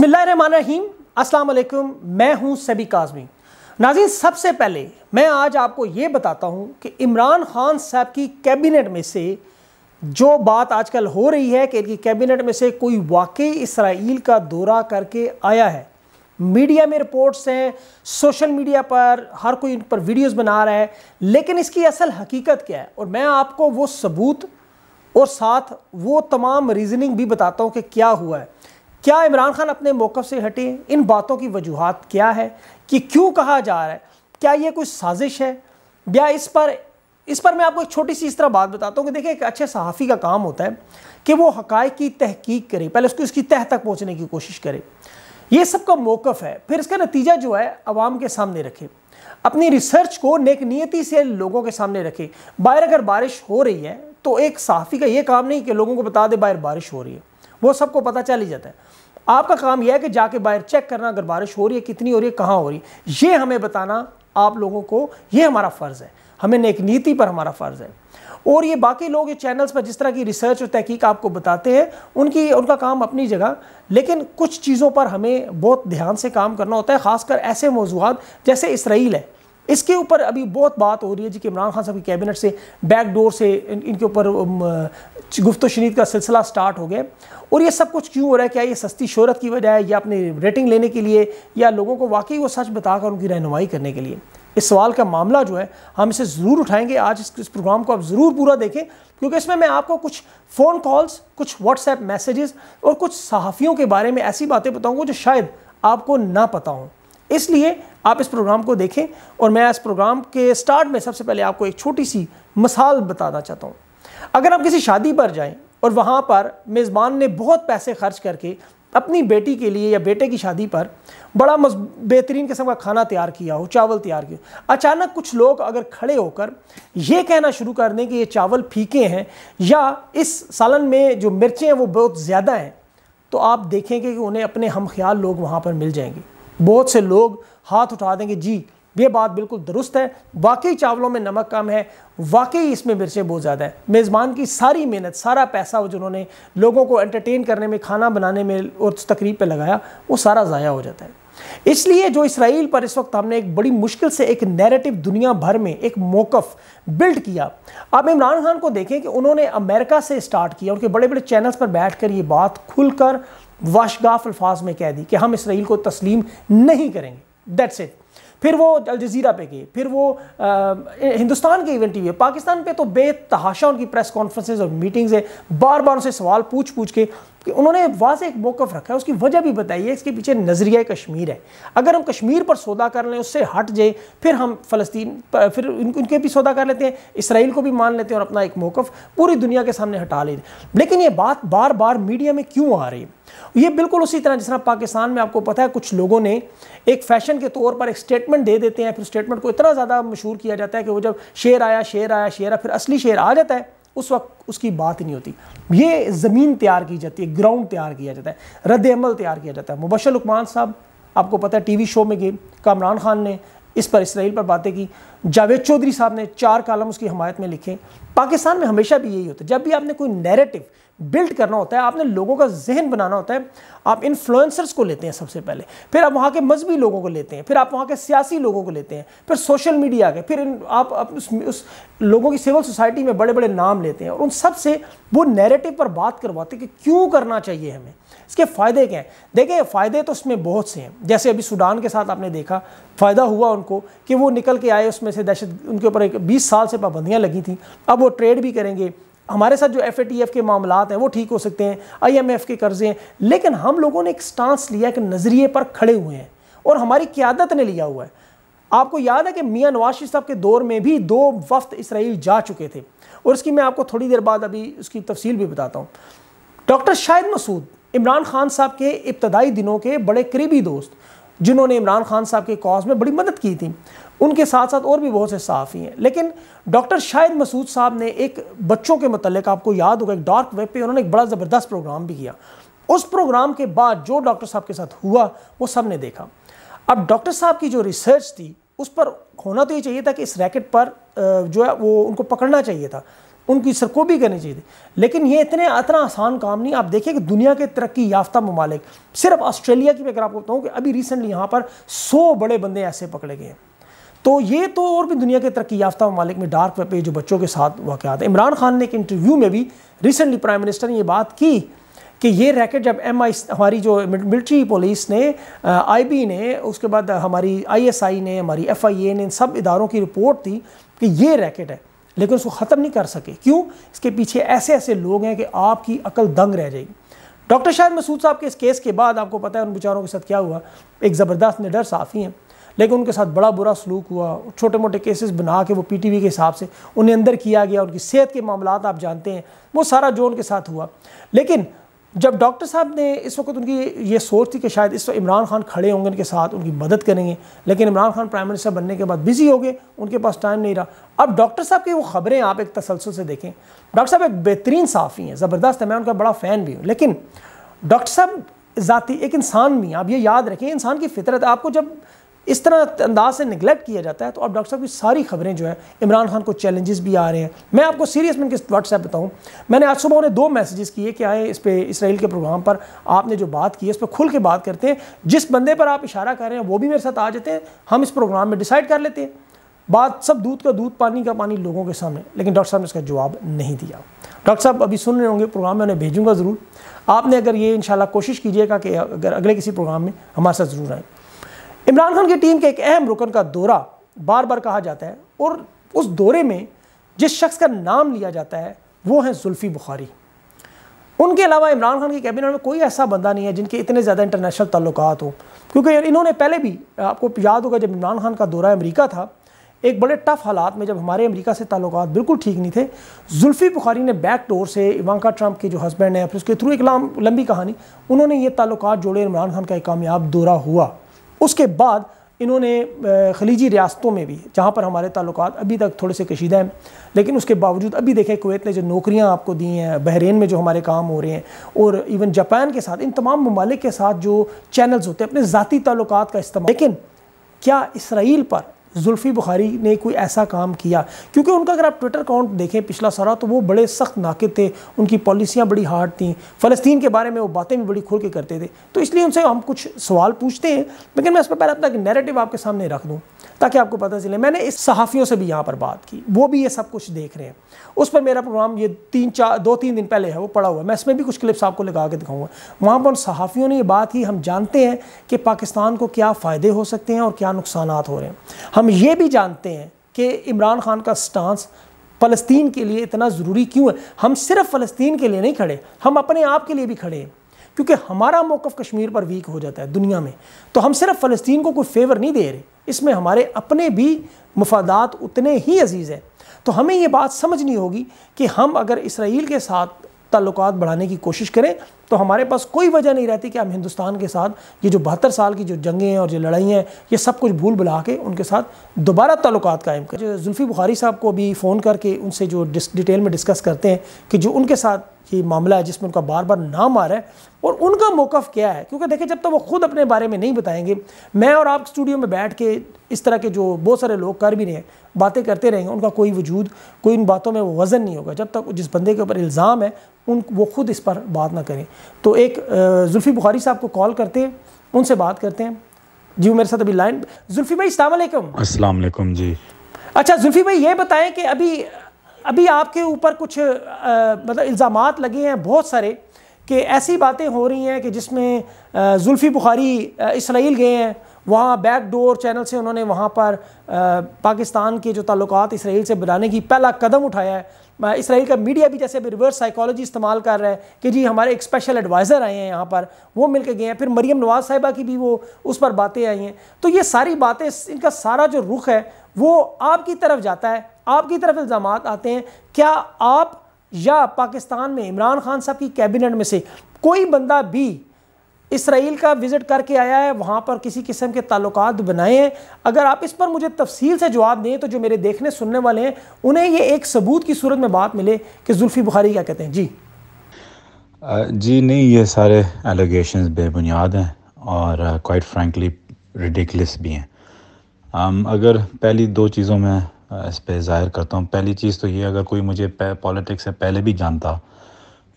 बसमीम अस्सलाम मैं हूं सबी काजमी नाजी सबसे पहले मैं आज आपको ये बताता हूं कि इमरान खान साहब की कैबिनेट में से जो बात आजकल हो रही है कि इनकी कैबिनेट में से कोई वाकई इसराइल का दौरा करके आया है मीडिया में रिपोर्ट्स हैं सोशल मीडिया पर हर कोई इन पर वीडियोस बना रहा है लेकिन इसकी असल हकीकत क्या है और मैं आपको वो सबूत और साथ वो तमाम रीज़निंग भी बताता हूँ कि क्या हुआ है क्या इमरान खान अपने मौक़ से हटे इन बातों की वजूहत क्या है कि क्यों कहा जा रहा है क्या ये कोई साजिश है या इस पर इस पर मैं आपको एक छोटी सी इस तरह बात बताता हूँ कि देखिए एक अच्छे सहाफ़ी का काम होता है कि वो हक़ की तहकीक करे पहले उसकी उसकी तह तक पहुँचने की कोशिश करे ये सबका मौक़ है फिर इसका नतीजा जो है आवाम के सामने रखे अपनी रिसर्च को नेक नियति से लोगों के सामने रखे बाहर अगर बारिश हो रही है तो एक सहाफ़ी का ये काम नहीं कि लोगों को बता दे बाहर बारिश हो रही है वो सबको पता चल ही जाता है आपका काम यह है कि जाके बाहर चेक करना अगर बारिश हो रही है कितनी हो रही है कहाँ हो रही है ये हमें बताना आप लोगों को ये हमारा फ़र्ज़ है हमें नेक नीति पर हमारा फ़र्ज़ है और ये बाकी लोग ये चैनल्स पर जिस तरह की रिसर्च और तहकीक आपको बताते हैं उनकी उनका काम अपनी जगह लेकिन कुछ चीज़ों पर हमें बहुत ध्यान से काम करना होता है ख़ासकर ऐसे मौजूद जैसे इसराइल है इसके ऊपर अभी बहुत बात हो रही है जी कि इमरान खान साहब की कैबिनेट से बैकडोर से इन, इनके ऊपर गुफ्त शनीद का सिलसिला स्टार्ट हो गया और ये सब कुछ क्यों हो रहा है क्या ये सस्ती शहरत की वजह है या अपनी रेटिंग लेने के लिए या लोगों को वाकई वो सच बताकर उनकी रहनुमाई करने के लिए इस सवाल का मामला जो है हम इसे ज़रूर उठाएंगे आज इस, इस प्रोग्राम को आप ज़रूर पूरा देखें क्योंकि इसमें मैं आपको कुछ फ़ोन कॉल्स कुछ व्हाट्सएप मैसेजेस और कुछ सहाफ़ियों के बारे में ऐसी बातें बताऊँगा जो शायद आपको ना पता हों इसलिए आप इस प्रोग्राम को देखें और मैं इस प्रोग्राम के स्टार्ट में सबसे पहले आपको एक छोटी सी मिसाल बताना चाहता हूँ अगर आप किसी शादी पर जाएँ और वहाँ पर मेज़बान ने बहुत पैसे खर्च करके अपनी बेटी के लिए या बेटे की शादी पर बड़ा बेहतरीन किस्म का खाना तैयार किया हो चावल तैयार किया अचानक कुछ लोग अगर खड़े होकर ये कहना शुरू कर दें कि ये चावल फीके हैं या इस सालन में जो मिर्चें हैं वो बहुत ज़्यादा हैं तो आप देखेंगे कि उन्हें अपने हम ख्याल लोग वहाँ पर मिल जाएंगे बहुत से लोग हाथ उठा देंगे जी ये बात बिल्कुल दुरुस्त है वाकई चावलों में नमक कम है वाकई इसमें मिर्चें बहुत ज़्यादा है मेज़बान की सारी मेहनत सारा पैसा वो जिन्होंने लोगों को एंटरटेन करने में खाना बनाने में और तकरीब पर लगाया वो सारा ज़ाया हो जाता है इसलिए जो इसराइल पर इस वक्त हमने एक बड़ी मुश्किल से एक नैरेटिव दुनिया भर में एक मौकफ बिल्ड किया आप इमरान खान को देखें कि उन्होंने अमेरिका से स्टार्ट किया उनके बड़े बड़े चैनल्स पर बैठ कर ये बात खुलकर वाशगाफ अल्फाज में कह दी कि हम इसराइल को तस्लीम नहीं करेंगे दैट्स इट फिर वो जजीरा पे गए फिर वो आ, हिंदुस्तान के इवेंट टी वी पाकिस्तान पे तो बेतहाशा उनकी प्रेस कॉन्फ्रेंसेज और मीटिंग्स है बार बार उनसे सवाल पूछ पूछ के कि उन्होंने से एक मौक़ रखा है उसकी वजह भी बताई है इसके पीछे नज़रिया कश्मीर है अगर हम कश्मीर पर सौदा कर लें उससे हट जाए फिर हम फ़लस्तीन फिर उनके भी सौदा कर लेते हैं इसराइल को भी मान लेते हैं और अपना एक मौक़ पूरी दुनिया के सामने हटा लेते हैं लेकिन ये बात बार बार मीडिया में क्यों आ रही है ये बिल्कुल उसी तरह जिस तरह पाकिस्तान में आपको पता है कुछ लोगों ने एक फैशन के तौर पर एक स्टेटमेंट दे देते हैं फिर स्टेटमेंट को इतना ज़्यादा मशहूर किया जाता है कि वो जब शेर आया शेर आया शेर आया फिर असली शेर आ जाता है उस वक्त उसकी बात नहीं होती ये ज़मीन तैयार की जाती है ग्राउंड तैयार किया जाता है रद्द अमल तैयार किया जाता है मुबशर लकमान साहब आपको पता है टीवी शो में गए कामरान खान ने इस पर इसराइल पर बातें की जावेद चौधरी साहब ने चार कालम उसकी हमायत में लिखे पाकिस्तान में हमेशा भी यही होता है जब भी आपने कोई नैरेटिव बिल्ड करना होता है आपने लोगों का जहन बनाना होता है आप इन्फ्लुएंसर्स को लेते हैं सबसे पहले फिर आप वहाँ के मजहबी लोगों को लेते हैं फिर आप वहाँ के सियासी लोगों को लेते हैं फिर सोशल मीडिया के फिर आप, आप उस, उस लोगों की सिविल सोसाइटी में बड़े बड़े नाम लेते हैं और उन सबसे वो नैरेटिव पर बात करवाते हैं कि क्यों करना चाहिए हमें इसके फ़ायदे क्या हैं देखिए फ़ायदे तो इसमें बहुत से हैं जैसे अभी सूडान के साथ आपने देखा फ़ायदा हुआ उनको कि वो निकल के आए उसमें से दहशत उनके ऊपर एक बीस साल से पाबंदियाँ लगी थी अब वो ट्रेड भी करेंगे हमारे साथ जो एफ के मामला हैं वो ठीक हो सकते हैं आईएमएफ के कर्जे हैं लेकिन हम लोगों ने एक स्टांस लिया कि नज़रिए पर खड़े हुए हैं और हमारी क्यादत ने लिया हुआ है आपको याद है कि मियाँ नवाज शरीफ साहब के दौर में भी दो वफ्त इसराइल जा चुके थे और इसकी मैं आपको थोड़ी देर बाद अभी उसकी तफसील भी बताता हूँ डॉक्टर शाहिद मसूद इमरान खान साहब के इब्तदाई दिनों के बड़े करीबी दोस्त जिन्होंने इमरान खान साहब के कॉज में बड़ी मदद की थी उनके साथ साथ और भी बहुत से सहाफ़ी हैं लेकिन डॉक्टर शाहिद मसूद साहब ने एक बच्चों के मतलब आपको याद होगा एक डार्क वेब पे उन्होंने एक बड़ा ज़बरदस्त प्रोग्राम भी किया उस प्रोग्राम के बाद जो डॉक्टर साहब के साथ हुआ वो सब ने देखा अब डॉक्टर साहब की जो रिसर्च थी उस पर होना तो ये चाहिए था कि इस रैकेट पर जो है वो उनको पकड़ना चाहिए था उनकी सर को भी करनी चाहिए लेकिन ये इतने इतना आसान काम नहीं आप देखिए कि दुनिया के तरक्की याफ्ता ममालिक सिर्फ ऑस्ट्रेलिया की मैं अगर आपको बताऊँ कि अभी रिसेंटली यहाँ पर सौ बड़े बंदे ऐसे पकड़े गए तो ये तो और भी दुनिया के तरक्की याफ्ता ममालिक में डार्क वेब पे जो बच्चों के साथ वाकत है इमरान खान ने एक इंटरव्यू में भी रिसेंटली प्राइम मिनिस्टर ने ये बात की कि ये रैकेट जब एम आई हमारी जो मिलिट्री पुलिस ने आई बी ने उसके बाद हमारी आई एस आई ने हमारी एफ आई ए ने इन सब इदारों की रिपोर्ट थी कि ये रैकेट है लेकिन उसको ख़त्म नहीं कर सके क्यों इसके पीछे ऐसे ऐसे लोग हैं कि आपकी अकल दंग रह जाएगी डॉक्टर शाह मसूद साहब के इस केस के बाद आपको पता है उन बेचारों के साथ क्या हुआ एक ज़बरदस्त निडर साफ़ी हैं लेकिन उनके साथ बड़ा बुरा सलूक हुआ छोटे मोटे केसेस बना के वो पीटीवी के हिसाब से उन्हें अंदर किया गया उनकी सेहत के मामला आप जानते हैं वो सारा जो उनके साथ हुआ लेकिन जब डॉक्टर साहब ने इस वक्त उनकी ये सोच थी कि शायद इस वक्त इमरान खान खड़े होंगे उनके साथ उनकी मदद करेंगे लेकिन इमरान खान प्राइम मिनिस्टर बनने के बाद बिज़ी हो गए उनके पास टाइम नहीं रहा अब डॉक्टर साहब की वो खबरें आप एक तसलसल से देखें डॉक्टर साहब एक बेहतरीन साफ़ी हैं ज़बरदस्त है मैं उनका बड़ा फ़ैन भी हूँ लेकिन डॉक्टर साहब ज़ाती एक इंसान भी आप ये याद रखें इंसान की फितरत आपको जब इस तरह अंदाज से निगलेक्ट किया जाता है तो अब डॉक्टर साहब की सारी खबरें जो है इमरान खान को चैलेंजेस भी आ रहे हैं मैं आपको सीरियस में इनके व्हाट्सएप बताऊं मैंने आज सुबह उन्हें दो मैसेजेस किए कि आए इस पर इसराइल के प्रोग्राम पर आपने जो बात की है इस पर खुल के बात करते हैं जिस बंदे पर आप इशारा कर रहे हैं वो भी मेरे साथ आ जाते हैं हम इस प्रोग्राम में डिसाइड कर लेते हैं बात सब दूध का दूध पानी का पानी लोगों के सामने लेकिन डॉक्टर साहब ने इसका जवाब नहीं दिया डॉक्टर साहब अभी सुन रहे होंगे प्रोग्राम में उन्हें भेजूंगा ज़रूर आपने अगर ये इंशाल्लाह कोशिश कीजिएगा कि अगर अगले किसी प्रोग्राम में हमारे साथ ज़रूर आएँ इमरान खान की टीम के एक अहम रुकन का दौरा बार बार कहा जाता है और उस दौरे में जिस शख्स का नाम लिया जाता है वो है जुल्फ़ी बुखारी उनके अलावा इमरान खान की कैबिनेट में कोई ऐसा बंदा नहीं है जिनके इतने ज़्यादा इंटरनेशनल तल्लक हो क्योंकि इन्होंने पहले भी आपको याद होगा जब इमरान खान का दौरा अमरीका था एक बड़े टफ हालात में जब हमारे अमेरिका से ताल्लुक बिल्कुल ठीक नहीं थे जुल्फ़ी बुखारी ने बैक डोर से इवानका ट्रंप के जो हस्बैंड है फिर उसके थ्रू एक लंबी कहानी उन्होंने ये ताल्लुक जोड़े इमरान खान का एक कामयाब दौरा हुआ उसके बाद इन्होंने खलीजी रियासतों में भी जहाँ पर हमारे ताल्लुक अभी तक थोड़े से कशीदा हैं लेकिन उसके बावजूद अभी देखें कुवैत ने जो नौकरियाँ आपको दी हैं बहरीन में जो हमारे काम हो रहे हैं और इवन जापान के साथ इन तमाम ममालिक के साथ जो चैनल्स होते हैं अपने ज़ाती ताल्लुक का इस्तेमाल लेकिन क्या इसराइल पर जुल्फ़ी बुखारी ने कोई ऐसा काम किया क्योंकि उनका अगर आप ट्विटर अकाउंट देखें पिछला सारा तो वो बड़े सख्त नाके थे उनकी पॉलिसियाँ बड़ी हार्ड थी फ़लस्तीन के बारे में वो बातें भी बड़ी खुल के करते थे तो इसलिए उनसे हम कुछ सवाल पूछते हैं लेकिन मैं इस पर पहले अपना एक नैरेटिव आपके सामने रख दूँ ताकि आपको पता चले मैंने इस सहाफ़ियों से भी यहाँ पर बात की वो भी ये सब कुछ देख रहे हैं उस पर मेरा प्रोग्राम ये तीन चार दो तीन दिन पहले है वो पड़ा हुआ है मैं इसमें भी कुछ क्लिप्स आपको लगा के दिखाऊंगा वहाँ पर उन सहाफ़ियों ने ये बात की हम जानते हैं कि पाकिस्तान को क्या फ़ायदे हो सकते हैं और क्या नुकसान हो रहे हैं हम ये भी जानते हैं कि इमरान खान का स्टांस फ़लस्तीन के लिए इतना ज़रूरी क्यों है हम सिर्फ फ़लस्तीन के लिए नहीं खड़े हम अपने आप के लिए भी खड़े हैं क्योंकि हमारा मौक़ कश्मीर पर वीक हो जाता है दुनिया में तो हम सिर्फ फ़लस्तीन को कोई फेवर नहीं दे रहे इसमें हमारे अपने भी मफादात उतने ही अजीज़ हैं तो हमें ये बात समझनी होगी कि हम अगर इसराइल के साथ ताल्लुक बढ़ाने की कोशिश करें तो हमारे पास कोई वजह नहीं रहती कि हम हिंदुस्तान के साथ ये जो बहत्तर साल की जो जंगें और जो लड़ाई हैं ये सब कुछ भूल भुला के उनके साथ दोबारा ताल्लुक कायम करें जुल्फ़ी बुखारी साहब को भी फ़ोन करके उनसे जो डिटेल में डिस्कस करते हैं कि जो उनके साथ कि मामला है जिसमें उनका बार बार नाम आ रहा है और उनका मौक़ क्या है क्योंकि देखें जब तक तो वो खुद अपने बारे में नहीं बताएंगे मैं और आप स्टूडियो में बैठ के इस तरह के जो बहुत सारे लोग कर भी रहे हैं बातें करते रहेंगे उनका कोई वजूद कोई इन बातों में वो वज़न नहीं होगा जब तक जिस बंदे के ऊपर इल्ज़ाम है उन वो खुद इस पर बात ना करें तो एक जुल्फ़ी बुखारी साहब को कॉल करते हैं उनसे बात करते हैं जी मेरे साथ अभी लाइन जुल्फ़ी भाई अलैक्म असल जी अच्छा जुल्फ़ी भाई ये बताएं कि अभी अभी आपके ऊपर कुछ आ, मतलब इल्ज़ाम लगे हैं बहुत सारे कि ऐसी बातें हो रही हैं कि जिसमें जुल्फ़ी बुखारी इसराइल गए हैं वहाँ बैक डोर चैनल से उन्होंने वहाँ पर आ, पाकिस्तान के जो तल्लु इसराइल से बनाने की पहला कदम उठाया है इसराइल का मीडिया भी जैसे अभी रिवर्स साइकोलॉजी इस्तेमाल कर रहा है कि जी हमारे एक स्पेशल एडवाइज़र आए हैं यहाँ पर वो मिल के गए हैं फिर मरीम नवाज़ साहिबा की भी वो उस पर बातें आई हैं तो ये सारी बातें इनका सारा जो रुख है वो आपकी तरफ जाता है आपकी तरफ इल्ज़ाम आते हैं क्या आप या पाकिस्तान में इमरान खान साहब की कैबिनेट में से कोई बंदा भी इसराइल का विज़िट करके आया है वहाँ पर किसी किस्म के ताल्लुक बनाए हैं अगर आप इस पर मुझे तफसील से जवाब दें तो जो मेरे देखने सुनने वाले हैं उन्हें ये एक सबूत की सूरत में बात मिले कि जुल्फ़ी बुखारी क्या कहते हैं जी जी नहीं ये सारे एलिगेशन बेबुनियाद हैं और क्वाइट फ्रेंकली रिडिकलस भी हैं अगर पहली दो चीज़ों में इस पर ज़ाहिर करता हूँ पहली चीज़ तो ये अगर कोई मुझे पॉलिटिक्स से पहले भी जानता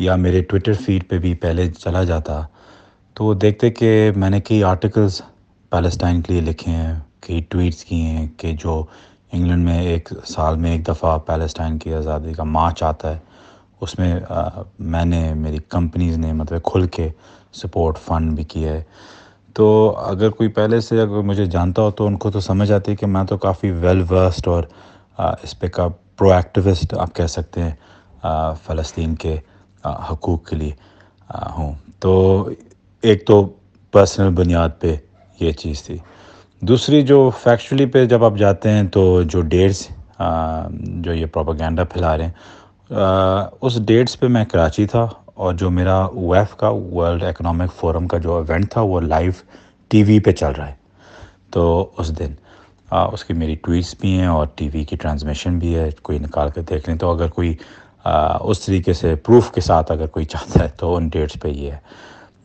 या मेरे ट्विटर फीड पे भी पहले चला जाता तो देखते कि मैंने कई आर्टिकल्स पैलेस्टाइन के लिए लिखे हैं कई ट्वीट्स किए हैं कि जो इंग्लैंड में एक साल में एक दफ़ा पैलेस्टाइन की आज़ादी का मार्च आता है उसमें आ, मैंने मेरी कंपनीज ने मतलब खुल के सपोर्ट फंड भी किया है तो अगर कोई पहले से अगर मुझे जानता हो तो उनको तो समझ आती है कि मैं तो काफ़ी वेल वर्स्ड और इस पे का प्रोएक्टिविस्ट आप कह सकते हैं फ़लस्तीन के हकूक़ के लिए हूँ तो एक तो पर्सनल बुनियाद पे ये चीज़ थी दूसरी जो फैक्चुअली पे जब आप जाते हैं तो जो डेट्स जो ये प्रोपागेंडा फैला रहे हैं उस डेट्स पे मैं कराची था और जो मेरा वेफ का वर्ल्ड इकोनॉमिक फोरम का जो इवेंट था वो लाइव टीवी पे चल रहा है तो उस दिन आ, उसकी मेरी ट्वीट्स भी हैं और टीवी की ट्रांसमिशन भी है कोई निकाल कर देख लें तो अगर कोई आ, उस तरीके से प्रूफ के साथ अगर कोई चाहता है तो उन डेट्स पे ये है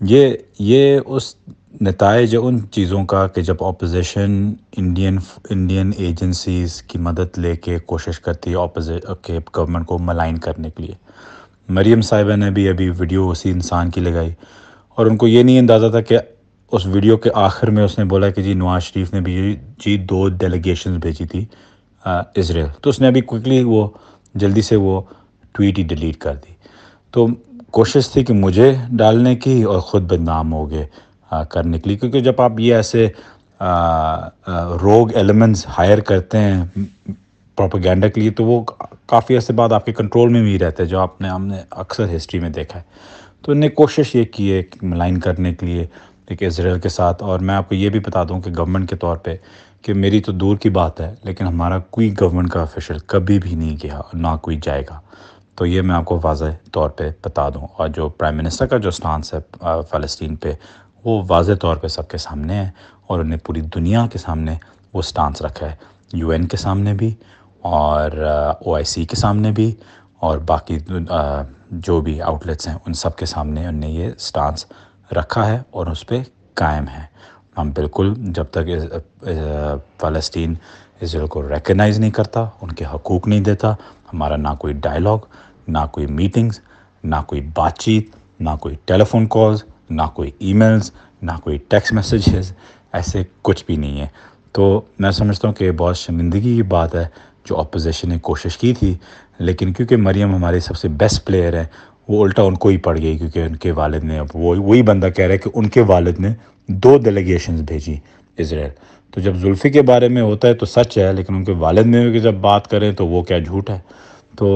ये ये उस नतज उन चीज़ों का कि जब अपोजिशन इंडियन इंडियन एजेंसीज़ की मदद लेके कोशिश करती है अपोजिट के गवर्नमेंट को मलाइन करने के लिए मरीम साहिबा ने भी अभी वीडियो उसी इंसान की लगाई और उनको ये नहीं अंदाज़ा था कि उस वीडियो के आखिर में उसने बोला कि जी नवाज़ शरीफ ने भी जी दो डेलीगेशन भेजी थी इसराइल तो उसने अभी क्विकली वो जल्दी से वो ट्वीट ही डिलीट कर दी तो कोशिश थी कि मुझे डालने की और ख़ुद बदनाम हो गए करने के लिए क्योंकि जब आप ये ऐसे आ, आ, रोग एलिमेंट्स हायर करते हैं प्रोपागेंडा के लिए तो वो काफ़ी अर्से बाद आपके कंट्रोल में भी रहते हैं जो आपने हमने अक्सर हिस्ट्री में देखा है तो इनने कोशिश ये की है लाइन करने के लिए एक इसराइल के साथ और मैं आपको ये भी बता दूँ कि गवर्नमेंट के तौर पर कि मेरी तो दूर की बात है लेकिन हमारा कोई गवर्नमेंट का ऑफिशल कभी भी नहीं गया और ना कोई जाएगा तो ये मैं आपको वाज तौर पे बता दूं और जो प्राइम मिनिस्टर का जो स्टांस है फ़लस्तीन पे वो वाज तौर पे सबके सामने है और उन्हें पूरी दुनिया के सामने वो स्टांस रखा है यूएन के सामने भी और ओ uh, के सामने भी और बाकी uh, जो भी आउटलेट्स हैं उन सब के सामने उनने ये स्टांस रखा है और उस पर कायम है हम बिल्कुल जब तक फ़लस्तीन इसराइल uh, को रिकगनाइज़ नहीं करता उनके हकूक़ नहीं देता हमारा ना कोई डायलॉग ना कोई मीटिंग्स ना कोई बातचीत ना कोई टेलीफोन कॉल्स ना कोई ईमेल्स ना कोई टेक्स्ट मैसेजेस ऐसे कुछ भी नहीं है तो मैं समझता हूँ कि बहुत शर्मिंदगी की बात है जो अपोजिशन ने कोशिश की थी लेकिन क्योंकि मरियम हमारे सबसे बेस्ट प्लेयर हैं वो उल्टा उनको ही पड़ गई क्योंकि उनके वालद ने अब वो वही बंदा कह रहा है कि उनके वालद ने दो डेलीगेशन भेजी इसराइल तो जब जुल्फ़ी के बारे में होता है तो सच है लेकिन उनके वालद ने भी जब बात करें तो वो क्या झूठ है तो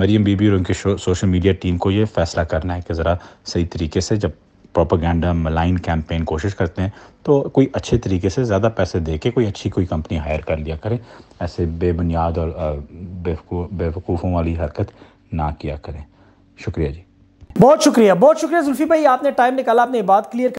मरियम बीबी और उनके सोशल मीडिया टीम को ये फ़ैसला करना है कि ज़रा सही तरीके से जब प्रोपागेंडा मलाइन कैंपेन कोशिश करते हैं तो कोई अच्छे तरीके से ज़्यादा पैसे दे के कोई अच्छी कोई कंपनी हायर कर लिया करें ऐसे बेबुनियाद और बेवकूफ़ों वाली हरकत ना किया करें शुक्रिया जी बहुत शुक्रिया बहुत शुक्रिया जुल्फी भाई आपने टाइम निकाला आपने बात क्लियर